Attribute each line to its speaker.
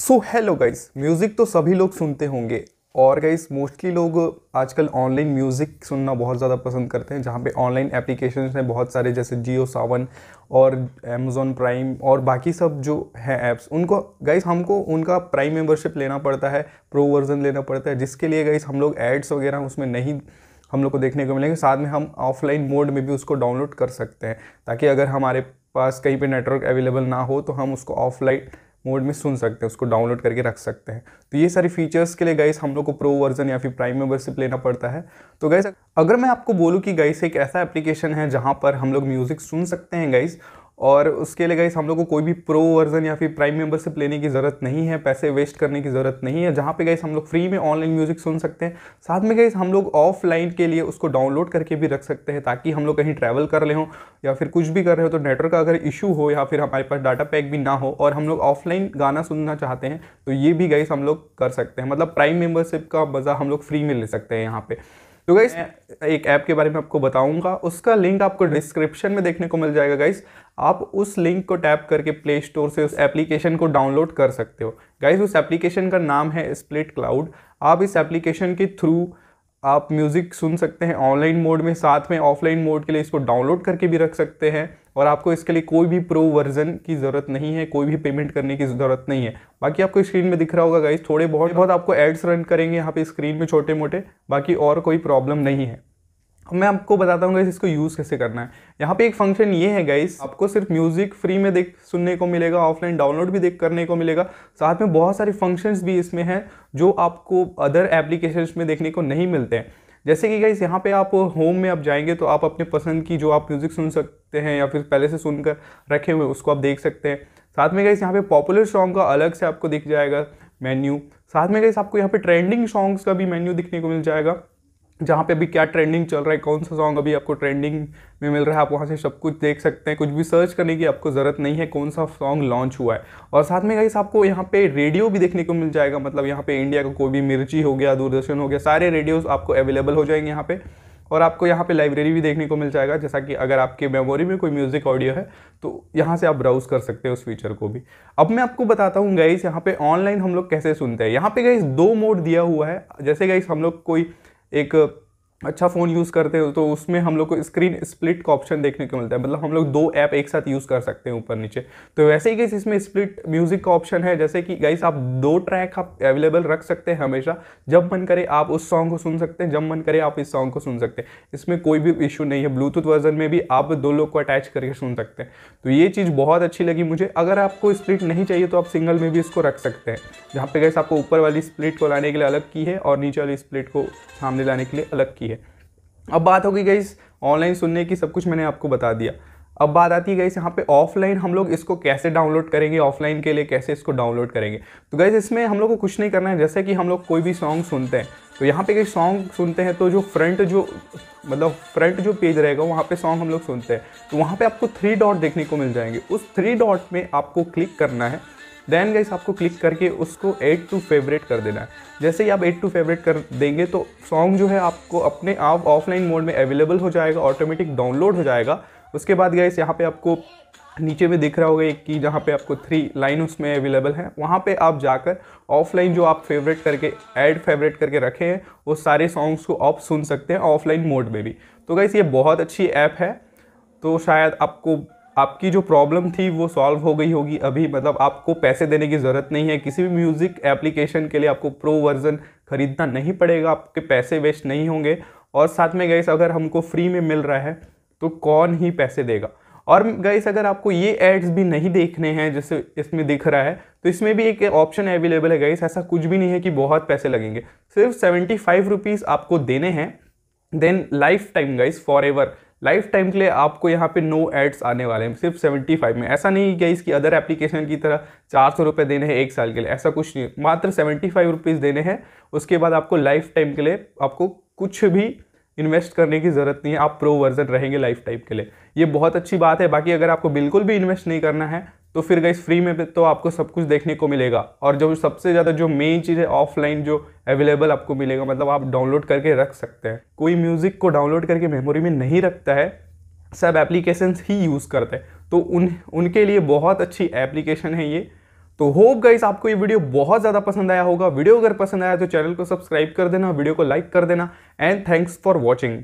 Speaker 1: so hello guys music तो सभी लोग सुनते होंगे और गाइस मोस्टली लोग आजकल ऑनलाइन म्यूज़िक सुनना बहुत ज़्यादा पसंद करते हैं जहाँ पे ऑनलाइन एप्लीकेशन हैं बहुत सारे जैसे जियो सावन और अमेज़ोन प्राइम और बाकी सब जो हैं ऐप्स उनको गाइस हमको उनका प्राइम मेम्बरशिप लेना पड़ता है प्रो वर्जन लेना पड़ता है जिसके लिए गाइस हम लोग एड्स वगैरह उसमें नहीं हम लोग को देखने को मिलेंगे साथ में हम ऑफलाइन मोड में भी उसको डाउनलोड कर सकते हैं ताकि अगर हमारे पास कहीं पे नेटवर्क अवेलेबल ना हो तो हम उसको ऑफलाइन मोड में सुन सकते हैं उसको डाउनलोड करके रख सकते हैं तो ये सारी फीचर्स के लिए गाइस हम लोग को प्रो वर्जन या फिर प्राइम मेंबरशिप लेना पड़ता है तो गाइस अगर मैं आपको बोलूँ कि गाइस एक ऐसा एप्लीकेशन है जहाँ पर हम लोग म्यूज़िक सुन सकते हैं गाइस और उसके लिए गाइस हम लोग को कोई भी प्रो वर्जन या फिर प्राइम मेंबरशिप लेने की ज़रूरत नहीं है पैसे वेस्ट करने की ज़रूरत नहीं है जहाँ पे गाइस हम लोग फ्री में ऑनलाइन म्यूज़िक सुन सकते हैं साथ में गाइस हम लोग ऑफलाइन के लिए उसको डाउनलोड करके भी रख सकते हैं ताकि हम लोग कहीं ट्रैवल कर रहे हो या फिर कुछ भी कर रहे हो तो नेटवर्क का अगर इशू हो या फिर हमारे पास डाटा पैक भी ना हो और हम लोग ऑफलाइन गाना सुनना चाहते हैं तो ये भी गाइस हम लोग कर सकते हैं मतलब प्राइम मेम्बरशिप का मज़ा हम लोग फ्री में ले सकते हैं यहाँ पर तो गाइस एक ऐप के बारे में आपको बताऊंगा उसका लिंक आपको डिस्क्रिप्शन में देखने को मिल जाएगा गाइस आप उस लिंक को टैप करके प्ले स्टोर से उस एप्लीकेशन को डाउनलोड कर सकते हो गाइस उस एप्लीकेशन का नाम है स्प्लिट क्लाउड आप इस एप्लीकेशन के थ्रू आप म्यूज़िक सुन सकते हैं ऑनलाइन मोड में साथ में ऑफलाइन मोड के लिए इसको डाउनलोड करके भी रख सकते हैं और आपको इसके लिए कोई भी प्रो वर्जन की ज़रूरत नहीं है कोई भी पेमेंट करने की ज़रूरत नहीं है बाकी आपको स्क्रीन में दिख रहा होगा गाइज थोड़े बहुत बहुत आपको एड्स रन करेंगे यहाँ पे स्क्रीन में छोटे मोटे बाकी और कोई प्रॉब्लम नहीं है मैं आपको बताता हूँ गाइस इसको यूज़ कैसे करना है यहाँ पे एक फंक्शन ये है गाइस आपको सिर्फ म्यूज़िक फ्री में देख सुनने को मिलेगा ऑफलाइन डाउनलोड भी देख करने को मिलेगा साथ में बहुत सारे फंक्शंस भी इसमें हैं जो आपको अदर एप्लीकेशंस में देखने को नहीं मिलते हैं जैसे कि गाइस यहाँ पे आप होम में आप जाएंगे तो आप अपने पसंद की जो आप म्यूज़िक सुन सकते हैं या फिर पहले से सुनकर रखे हुए उसको आप देख सकते हैं साथ में गाइस यहाँ पे पॉपुलर सॉन्ग का अलग से आपको दिख जाएगा मेन्यू साथ में गाइस आपको यहाँ पे ट्रेंडिंग सॉन्ग्स का भी मेन्यू दिखने को मिल जाएगा जहाँ पे अभी क्या ट्रेंडिंग चल रहा है कौन सा सॉन्ग अभी आपको ट्रेंडिंग में मिल रहा है आप वहाँ से सब कुछ देख सकते हैं कुछ भी सर्च करने की आपको ज़रूरत नहीं है कौन सा सॉन्ग लॉन्च हुआ है और साथ में गाइस आपको यहाँ पे रेडियो भी देखने को मिल जाएगा मतलब यहाँ पे इंडिया का कोई भी मिर्ची हो गया दूरदर्शन हो गया सारे रेडियोज़ आपको अवेलेबल हो जाएंगे यहाँ पर और आपको यहाँ पर लाइब्रेरी भी देखने को मिल जाएगा जैसा कि अगर आपके मेमोरी में कोई म्यूज़िक ऑडियो है तो यहाँ से आप ब्राउज़ कर सकते हैं उस फीचर को भी अब मैं आपको बताता हूँ गाइस यहाँ पे ऑनलाइन हम लोग कैसे सुनते हैं यहाँ पे गाइस दो मोड दिया हुआ है जैसे गाइस हम लोग कोई एक अच्छा फ़ोन यूज़ करते हो तो उसमें हम लोग को स्क्रीन स्प्लिट का ऑप्शन देखने को मिलता है मतलब हम लोग दो ऐप एक साथ यूज़ कर सकते हैं ऊपर नीचे तो वैसे ही गाइस इसमें स्प्लिट म्यूज़िक का ऑप्शन है जैसे कि गाइस आप दो ट्रैक आप अवेलेबल रख सकते हैं हमेशा जब मन करे आप उस सॉन्ग को सुन सकते हैं जब मन करे आप इस सॉन्ग को सुन सकते हैं इसमें कोई भी इशू नहीं है ब्लूटूथ वर्जन में भी आप दो लोग को अटैच करके सुन सकते हैं तो ये चीज़ बहुत अच्छी लगी मुझे अगर आपको स्प्लिट नहीं चाहिए तो आप सिंगल में भी इसको रख सकते हैं जहाँ पे गैस आपको ऊपर वाली स्प्लिट को लाने के लिए अलग की है और नीचे वाली स्प्लिट को सामने लाने के लिए अलग की है अब बात होगी गई ऑनलाइन सुनने की सब कुछ मैंने आपको बता दिया अब बात आती है गई यहाँ पे ऑफलाइन हम लोग इसको कैसे डाउनलोड करेंगे ऑफलाइन के लिए कैसे इसको डाउनलोड करेंगे तो गई इसमें हम लोग को कुछ नहीं करना है जैसे कि हम लोग कोई भी सॉन्ग सुनते हैं तो यहाँ पे कई सॉन्ग सुनते हैं तो जो फ्रंट जो मतलब फ्रंट जो पेज रहेगा वहाँ पे सॉन्ग हम लोग सुनते हैं तो वहाँ पे आपको थ्री डॉट देखने को मिल जाएंगे उस थ्री डॉट में आपको क्लिक करना है देन गाइस आपको क्लिक करके उसको एड टू फेवरेट कर देना है जैसे ही आप एड टू फेवरेट कर देंगे तो सॉन्ग जो है आपको अपने आप ऑफलाइन मोड में अवेलेबल हो जाएगा ऑटोमेटिक डाउनलोड हो जाएगा उसके बाद गाइस यहाँ पे आपको नीचे में दिख रहा होगा एक कि जहाँ पे आपको थ्री लाइन उसमें अवेलेबल है वहाँ पे आप जाकर ऑफलाइन जो आप फेवरेट करके ऐड फेवरेट करके रखे हैं वो सारे सॉन्ग्स को आप सुन सकते हैं ऑफलाइन मोड में भी तो गाइस ये बहुत अच्छी ऐप है तो शायद आपको आपकी जो प्रॉब्लम थी वो सॉल्व हो गई होगी अभी मतलब आपको पैसे देने की ज़रूरत नहीं है किसी भी म्यूज़िक एप्लीकेशन के लिए आपको प्रो वर्ज़न ख़रीदना नहीं पड़ेगा आपके पैसे वेस्ट नहीं होंगे और साथ में गैस अगर हमको फ्री में मिल रहा है तो कौन ही पैसे देगा और गैस अगर आपको ये एड्स भी नहीं देखने हैं जैसे इसमें दिख रहा है तो इसमें भी एक ऑप्शन अवेलेबल है गैस ऐसा कुछ भी नहीं है कि बहुत पैसे लगेंगे सिर्फ सेवेंटी फाइव रुपीज़ आपको देने हैं then lifetime guys forever lifetime के लिए आपको यहाँ पे नो एड्स आने वाले हैं सिर्फ सेवेंटी फाइव में ऐसा नहीं कि इसकी अदर एप्लीकेशन की तरह चार सौ रुपये देने हैं एक साल के लिए ऐसा कुछ नहीं मात्र सेवेंटी फाइव रुपीज़ देने हैं उसके बाद आपको लाइफ टाइम के लिए आपको कुछ भी इन्वेस्ट करने की ज़रूरत नहीं है आप प्रो वर्जन रहेंगे लाइफ टाइम के लिए ये बहुत अच्छी बात है बाकी अगर आपको बिल्कुल भी इन्वेस्ट नहीं करना है तो फिर गई फ्री में तो आपको सब कुछ देखने को मिलेगा और जो सबसे ज़्यादा जो मेन चीज़ है ऑफलाइन जो अवेलेबल आपको मिलेगा मतलब आप डाउनलोड करके रख सकते हैं कोई म्यूज़िक को डाउनलोड करके मेमोरी में नहीं रखता है सब एप्लीकेशंस ही यूज़ करते हैं तो उन उनके लिए बहुत अच्छी एप्लीकेशन है ये तो होप गाइस आपको ये वीडियो बहुत ज़्यादा पसंद आया होगा वीडियो अगर पसंद आया तो चैनल को सब्सक्राइब कर देना वीडियो को लाइक कर देना एंड थैंक्स फॉर वॉचिंग